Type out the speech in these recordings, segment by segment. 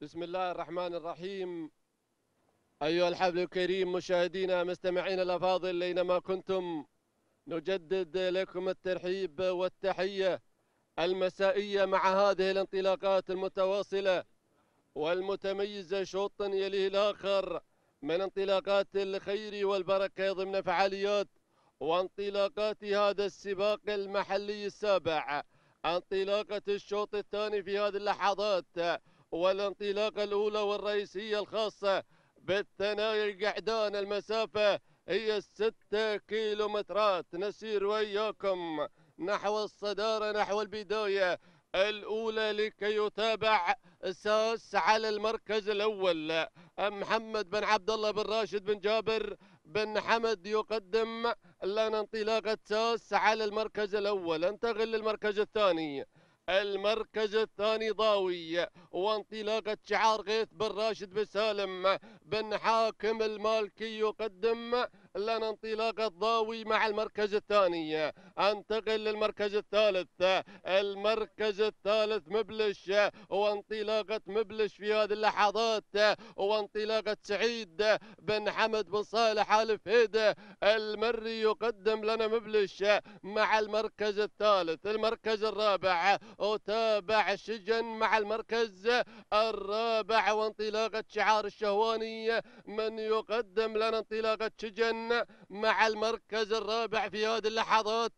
بسم الله الرحمن الرحيم أيها الحفل الكريم مشاهدينا مستمعينا الأفاضل أينما كنتم نجدد لكم الترحيب والتحية المسائية مع هذه الانطلاقات المتواصلة والمتميزة شوطا يليه الآخر من انطلاقات الخير والبركة ضمن فعاليات وانطلاقات هذا السباق المحلي السابع انطلاقة الشوط الثاني في هذه اللحظات والانطلاقة الأولى والرئيسية الخاصة بالثنايا قعدان المسافة هي الستة كيلومترات نسير وياكم نحو الصدارة نحو البداية الأولى لكي يتابع ساس على المركز الأول محمد بن عبد الله بن راشد بن جابر بن حمد يقدم لنا انطلاقة ساس على المركز الأول انتقل للمركز الثاني المركز الثاني ضاوي وانطلاقة شعار غيث بن راشد بسالم بن حاكم المالكي يقدم لنا انطلاقه ضاوي مع المركز الثاني انتقل للمركز الثالث المركز الثالث مبلش وانطلاقة مبلش في هذه اللحظات وانطلاقة سعيد بن حمد بن صالح آل المري يقدم لنا مبلش مع المركز الثالث المركز الرابع وتابع شجن مع المركز الرابع وانطلاقة شعار الشهواني من يقدم لنا انطلاقة شجن مع المركز الرابع في هذه اللحظات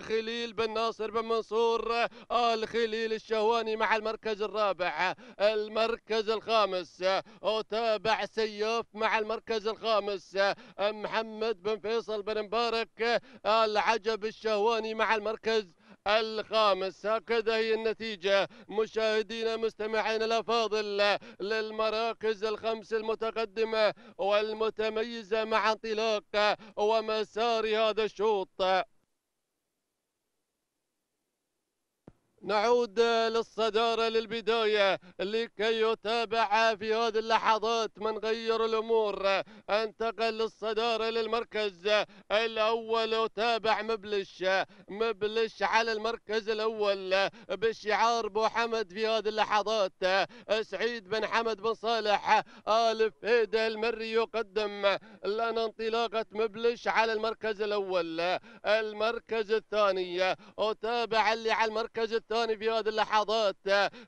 خليل بن ناصر بن منصور آل خليل الشهواني مع المركز الرابع المركز الخامس وتابع سياف مع المركز الخامس محمد بن فيصل بن مبارك العجب الشهواني مع المركز الخامس هكذا هي النتيجة مشاهدينا مستمعينا الأفاضل للمراكز الخمس المتقدمة والمتميزة مع انطلاق ومسار هذا الشوط نعود للصدارة للبداية لكي يتابع في هذه اللحظات من غير الأمور انتقل للصدارة للمركز الأول وتابع مبلش مبلش على المركز الأول بشعار بو حمد في هذه اللحظات سعيد بن حمد بن صالح آل هيدا المري يقدم لنا انطلاقة مبلش على المركز الأول المركز الثاني وتابع اللي على المركز الثاني الثاني في هذه اللحظات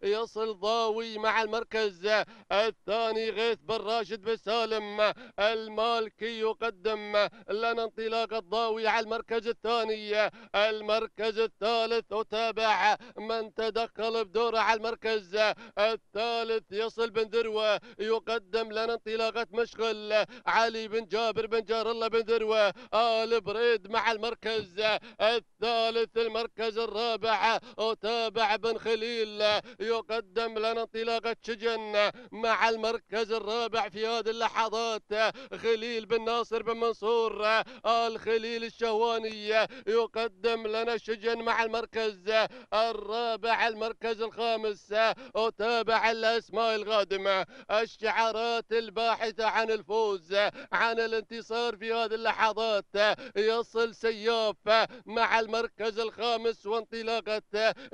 يصل ضاوي مع المركز الثاني غيث بن راشد بن سالم المالكي يقدم لنا انطلاق الضاوي على المركز الثاني المركز الثالث وتابع من تدخل بدوره على المركز الثالث يصل بن ذروة يقدم لنا انطلاقة مشغل علي بن جابر بن جار الله بن ذروة آل بريد مع المركز الثالث المركز الرابع وتابع تابع بن خليل يقدم لنا انطلاقة شجن مع المركز الرابع في هذه اللحظات خليل بن ناصر بن منصور آل خليل الشهواني يقدم لنا شجن مع المركز الرابع المركز الخامس وتابع الأسماء الغادمة الشعارات الباحثة عن الفوز عن الانتصار في هذه اللحظات يصل سياف مع المركز الخامس وانطلاقة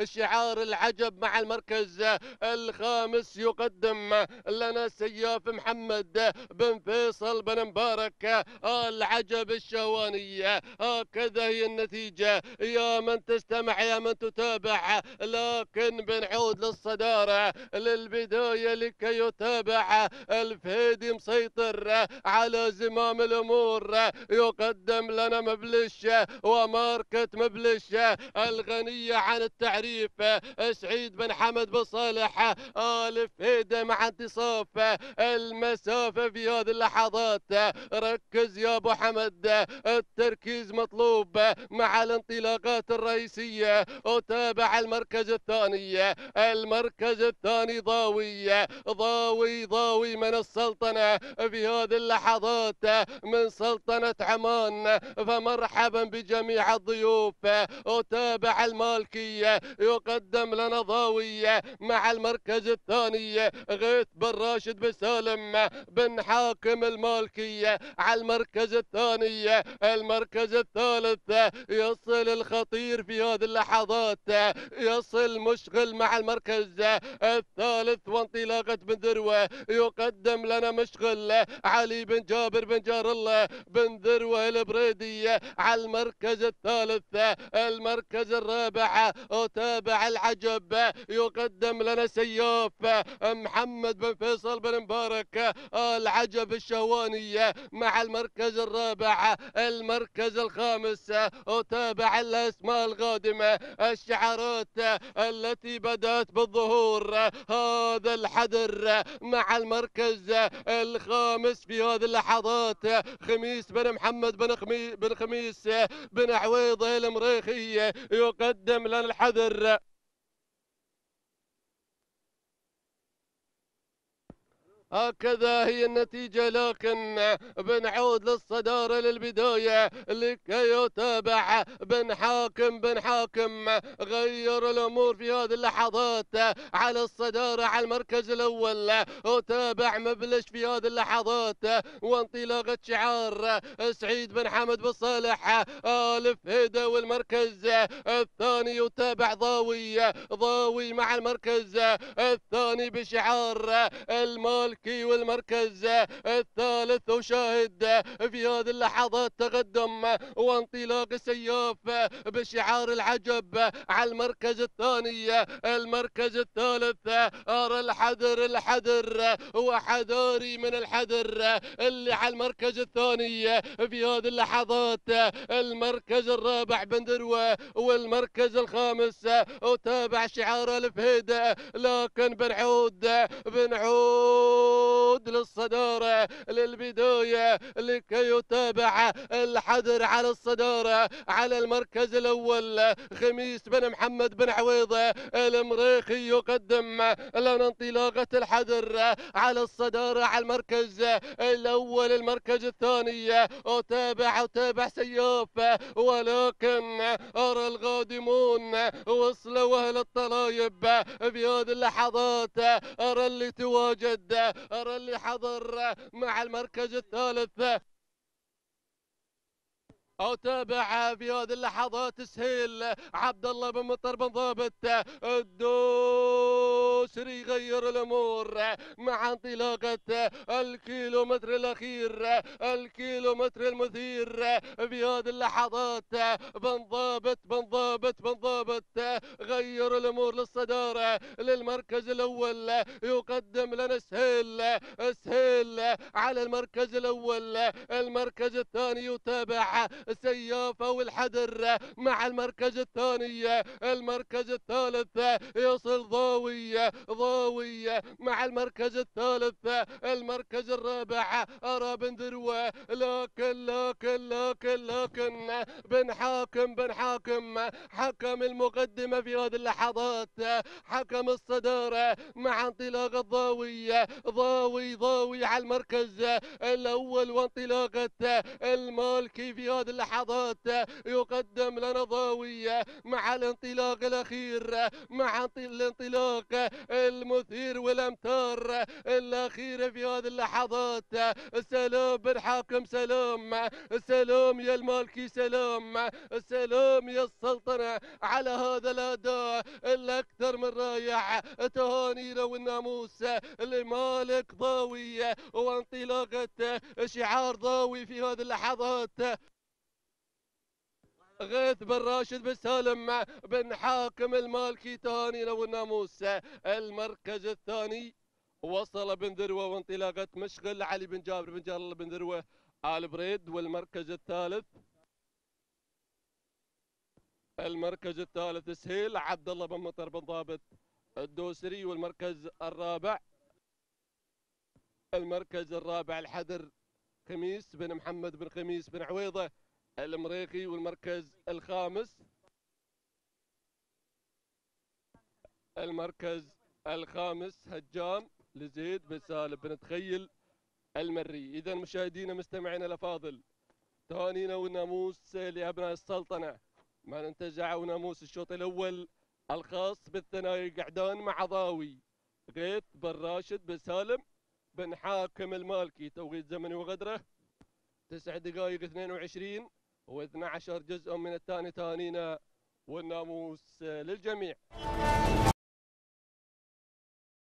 شعار العجب مع المركز آه، الخامس يقدم آه، لنا السياف محمد آه، بن فيصل بن مبارك العجب الشواني هكذا هي النتيجة يا من تستمع يا من تتابع لكن بنعود للصدارة للبداية لكي يتابع الفهيدي مسيطر على زمام الأمور يقدم لنا مبلش وماركة مبلش الغنية عن التعريف الشريف سعيد بن حمد بن صالح الف مع انتصاف المسافه في هذه اللحظات ركز يا ابو حمد التركيز مطلوب مع الانطلاقات الرئيسيه وتابع المركز الثاني المركز الثاني ضاوي ضاوي ضاوي من السلطنه في هذه اللحظات من سلطنه عمان فمرحبا بجميع الضيوف وتابع المالكي يقدم لنا ضاوية مع المركز الثاني غيث بن راشد بسالم بن حاكم المالكية على المركز الثاني المركز الثالث يصل الخطير في هذه اللحظات يصل مشغل مع المركز الثالث وانطلاقة بن ذروة يقدم لنا مشغل علي بن جابر بن جار الله بن ذروة البريدي على المركز الثالث المركز الرابع أوتار متابع العجب يقدم لنا سياف محمد بن فيصل بن مبارك العجب الشواني مع المركز الرابع المركز الخامس أتابع الأسماء القادمة الشعارات التي بدأت بالظهور هذا الحدر مع المركز الخامس في هذه اللحظات خميس بن محمد بن خميس بن خميس بن عويض المريخي يقدم لنا الحذر that. هكذا هي النتيجة لكن بنعود للصدارة للبداية لكي يتابع بن حاكم بن حاكم غير الأمور في هذه اللحظات على الصدارة على المركز الأول وتابع مبلش في هذه اللحظات وانطلاقة شعار سعيد بن حمد بن صالح آلف هيدا والمركز الثاني يتابع ضاوي ضاوي مع المركز الثاني بشعار المالك التركي والمركز الثالث وشاهد في هذه اللحظات تقدم وانطلاق السياف بشعار العجب على المركز الثاني المركز الثالث ارى الحذر الحذر وحذاري من الحذر اللي على المركز الثاني في هذه اللحظات المركز الرابع بندروه والمركز الخامس وتابع شعار الفهيده لكن بنعود بنعود يعود للصدارة للبداية لكي يتابع الحذر على الصدارة على المركز الأول خميس بن محمد بن عويضة المريخي يقدم لنا انطلاقة الحذر على الصدارة على المركز الأول المركز الثاني أتابع أتابع سياف ولكن أرى الغادمون وصلوا أهل الطلايب في هذه اللحظات أرى اللي تواجد اللي حضر مع المركز الثالث أتابع في هذه اللحظات سهيل عبد الله بن مطر بن ضابط الدور العسر يغير الامور مع انطلاقه الكيلومتر الاخير الكيلومتر المثير في هذه اللحظات بنضابط بنضابط بنضابط غير الامور للصداره للمركز الاول يقدم لنا سهيل سهيل على المركز الاول المركز الثاني يتابع سيافه والحدر مع المركز الثاني المركز الثالث يصل ضاوي ضاوية مع المركز الثالث المركز الرابع دروة لكن لكن لكن لكن بن حاكم بن حاكم حكم المقدمة في هذه اللحظات حكم الصدارة مع انطلاق الضاوية ضاوي ضاوي على المركز الأول وانطلاقة المالكي في هذه اللحظات يقدم لنا ضاوية مع الانطلاق الأخير مع الانطلاق المثير والامتار الاخيره في هذه اللحظات سلام بن حاكم سلام سلام يا المالكي سلام سلام يا السلطنه على هذا الاداء الاكثر من رائع تهانينا والناموس لمالك ضاوي وانطلاقه شعار ضاوي في هذه اللحظات غيث بن راشد بن سالم بن حاكم المالكي تاني لو الناموس المركز الثاني وصل بن ذروة وانطلاقة مشغل علي بن جابر بن جلال بن ذروة آل بريد والمركز الثالث المركز الثالث سهيل عبد الله بن مطر بن ضابط الدوسري والمركز الرابع المركز الرابع الحدر خميس بن محمد بن خميس بن عويضه المريقي والمركز الخامس المركز الخامس هجام لزيد بن سالم بن تخيل المري اذا مشاهدينا مستمعينا الافاضل تهانينا والناموس لابناء السلطنه من انتزعوا ناموس الشوط الاول الخاص بالثنائي قعدان مع ضاوي غيث بن راشد بن سالم بن حاكم المالكي توقيت زمني وغدره تسع دقائق 22 و12 جزء من الثاني ثانينا والناموس للجميع